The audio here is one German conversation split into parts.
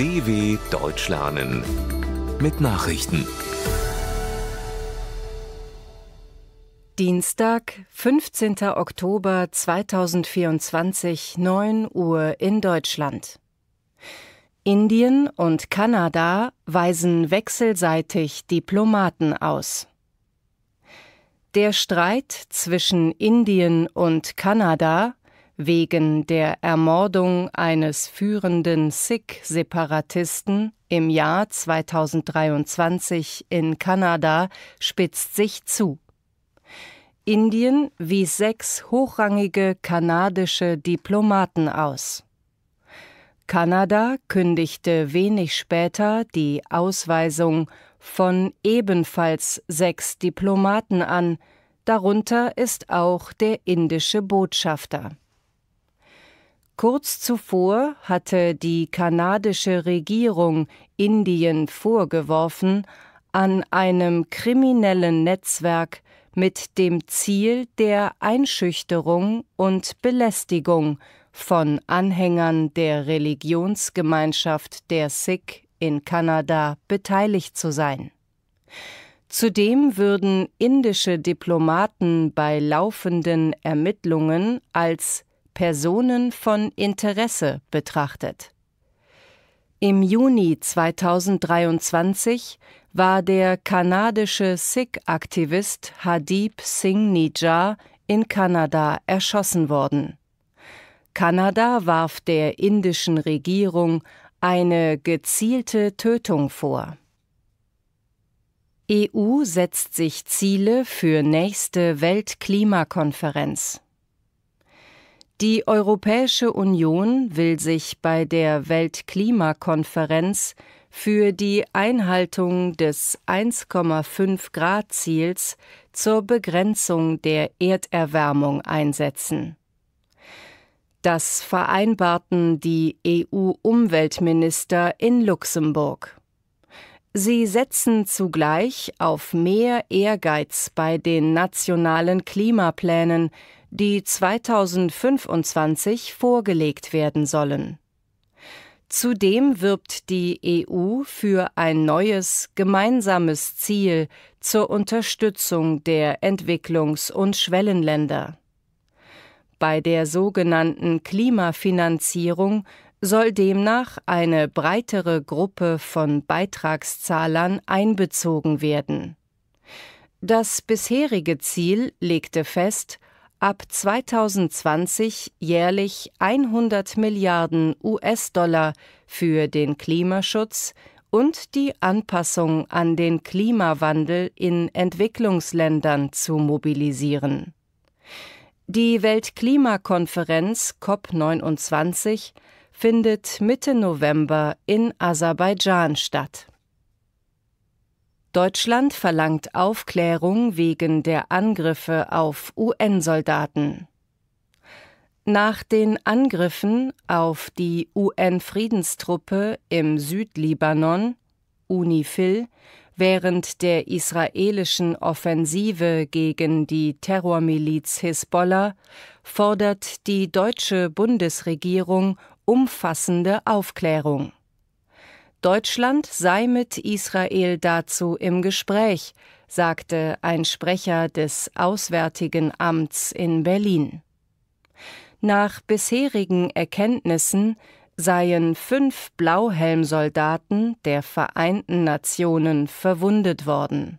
DW Deutsch lernen mit Nachrichten. Dienstag, 15. Oktober 2024, 9 Uhr in Deutschland. Indien und Kanada weisen wechselseitig Diplomaten aus. Der Streit zwischen Indien und Kanada wegen der Ermordung eines führenden Sikh-Separatisten im Jahr 2023 in Kanada spitzt sich zu. Indien wies sechs hochrangige kanadische Diplomaten aus. Kanada kündigte wenig später die Ausweisung von ebenfalls sechs Diplomaten an, darunter ist auch der indische Botschafter. Kurz zuvor hatte die kanadische Regierung Indien vorgeworfen, an einem kriminellen Netzwerk mit dem Ziel der Einschüchterung und Belästigung von Anhängern der Religionsgemeinschaft der Sikh in Kanada beteiligt zu sein. Zudem würden indische Diplomaten bei laufenden Ermittlungen als Personen von Interesse betrachtet. Im Juni 2023 war der kanadische Sikh-Aktivist Hadib Singh Nijjar in Kanada erschossen worden. Kanada warf der indischen Regierung eine gezielte Tötung vor. EU setzt sich Ziele für nächste Weltklimakonferenz. Die Europäische Union will sich bei der Weltklimakonferenz für die Einhaltung des 1,5 Grad Ziels zur Begrenzung der Erderwärmung einsetzen. Das vereinbarten die EU-Umweltminister in Luxemburg. Sie setzen zugleich auf mehr Ehrgeiz bei den nationalen Klimaplänen, die 2025 vorgelegt werden sollen. Zudem wirbt die EU für ein neues gemeinsames Ziel zur Unterstützung der Entwicklungs- und Schwellenländer. Bei der sogenannten Klimafinanzierung soll demnach eine breitere Gruppe von Beitragszahlern einbezogen werden. Das bisherige Ziel legte fest, ab 2020 jährlich 100 Milliarden US-Dollar für den Klimaschutz und die Anpassung an den Klimawandel in Entwicklungsländern zu mobilisieren. Die Weltklimakonferenz COP29 findet Mitte November in Aserbaidschan statt. Deutschland verlangt Aufklärung wegen der Angriffe auf UN-Soldaten. Nach den Angriffen auf die UN-Friedenstruppe im Südlibanon, UNIFIL, während der israelischen Offensive gegen die Terrormiliz Hisbollah fordert die deutsche Bundesregierung umfassende Aufklärung. Deutschland sei mit Israel dazu im Gespräch, sagte ein Sprecher des Auswärtigen Amts in Berlin. Nach bisherigen Erkenntnissen seien fünf Blauhelmsoldaten der Vereinten Nationen verwundet worden.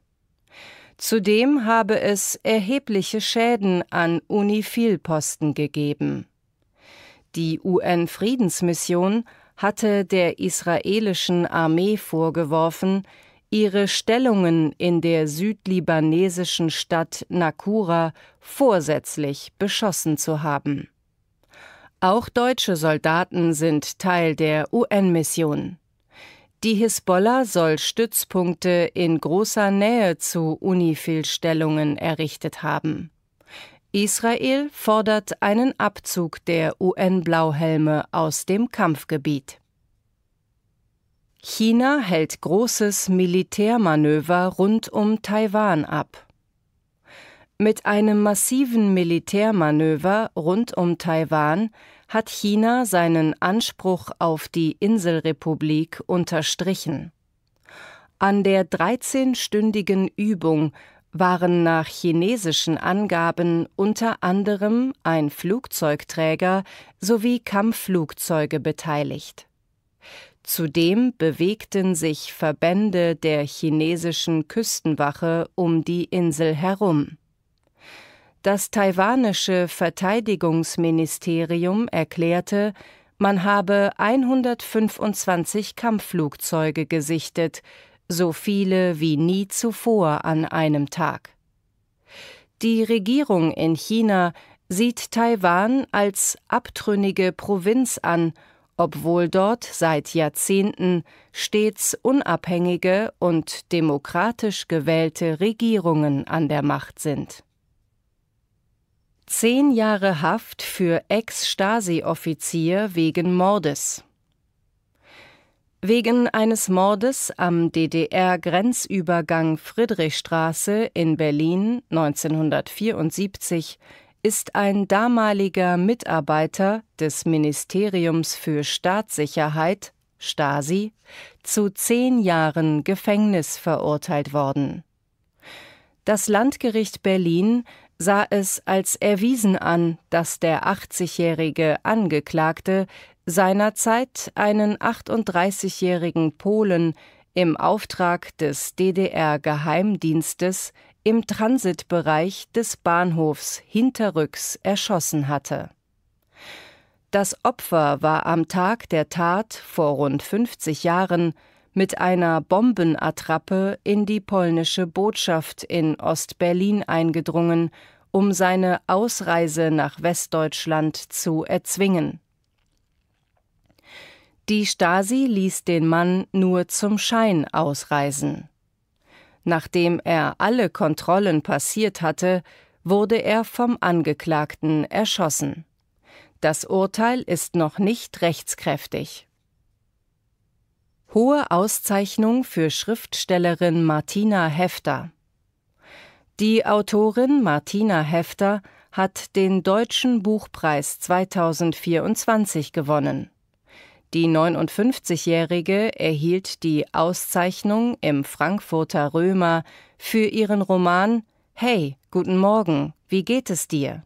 Zudem habe es erhebliche Schäden an UNIFIL-Posten gegeben. Die UN-Friedensmission hatte der israelischen Armee vorgeworfen, ihre Stellungen in der südlibanesischen Stadt Nakura vorsätzlich beschossen zu haben. Auch deutsche Soldaten sind Teil der UN-Mission. Die Hisbollah soll Stützpunkte in großer Nähe zu UNIFIL-Stellungen errichtet haben. Israel fordert einen Abzug der UN-Blauhelme aus dem Kampfgebiet. China hält großes Militärmanöver rund um Taiwan ab. Mit einem massiven Militärmanöver rund um Taiwan hat China seinen Anspruch auf die Inselrepublik unterstrichen. An der 13-stündigen Übung waren nach chinesischen Angaben unter anderem ein Flugzeugträger sowie Kampfflugzeuge beteiligt. Zudem bewegten sich Verbände der chinesischen Küstenwache um die Insel herum. Das taiwanische Verteidigungsministerium erklärte, man habe 125 Kampfflugzeuge gesichtet, so viele wie nie zuvor an einem Tag. Die Regierung in China sieht Taiwan als abtrünnige Provinz an, obwohl dort seit Jahrzehnten stets unabhängige und demokratisch gewählte Regierungen an der Macht sind. Zehn Jahre Haft für Ex-Stasi-Offizier wegen Mordes. Wegen eines Mordes am DDR-Grenzübergang Friedrichstraße in Berlin 1974 ist ein damaliger Mitarbeiter des Ministeriums für Staatssicherheit Stasi zu zehn Jahren Gefängnis verurteilt worden. Das Landgericht Berlin sah es als erwiesen an, dass der 80-jährige Angeklagte seinerzeit einen 38-jährigen Polen im Auftrag des DDR-Geheimdienstes im Transitbereich des Bahnhofs hinterrücks erschossen hatte. Das Opfer war am Tag der Tat vor rund 50 Jahren mit einer Bombenattrappe in die polnische Botschaft in Ost-Berlin eingedrungen, um seine Ausreise nach Westdeutschland zu erzwingen. Die Stasi ließ den Mann nur zum Schein ausreisen. Nachdem er alle Kontrollen passiert hatte, wurde er vom Angeklagten erschossen. Das Urteil ist noch nicht rechtskräftig. Hohe Auszeichnung für Schriftstellerin Martina Hefter. Die Autorin Martina Hefter hat den Deutschen Buchpreis 2024 gewonnen. Die 59-Jährige erhielt die Auszeichnung im Frankfurter Römer für ihren Roman Hey, guten Morgen, wie geht es dir?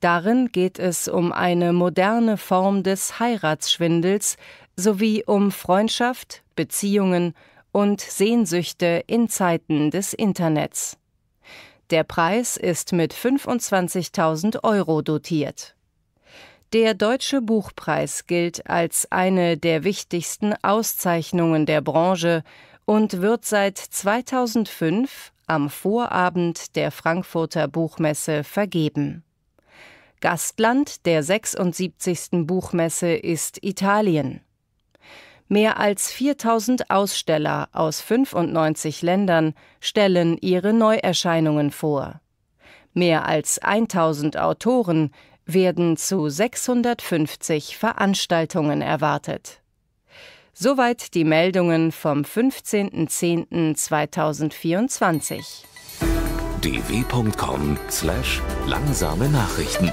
Darin geht es um eine moderne Form des Heiratsschwindels sowie um Freundschaft, Beziehungen und Sehnsüchte in Zeiten des Internets. Der Preis ist mit 25.000 Euro dotiert. Der Deutsche Buchpreis gilt als eine der wichtigsten Auszeichnungen der Branche und wird seit 2005 am Vorabend der Frankfurter Buchmesse vergeben. Gastland der 76. Buchmesse ist Italien. Mehr als 4000 Aussteller aus 95 Ländern stellen ihre Neuerscheinungen vor. Mehr als 1000 Autoren werden zu 650 Veranstaltungen erwartet. Soweit die Meldungen vom 15.10.2024. dw.com/langsame Nachrichten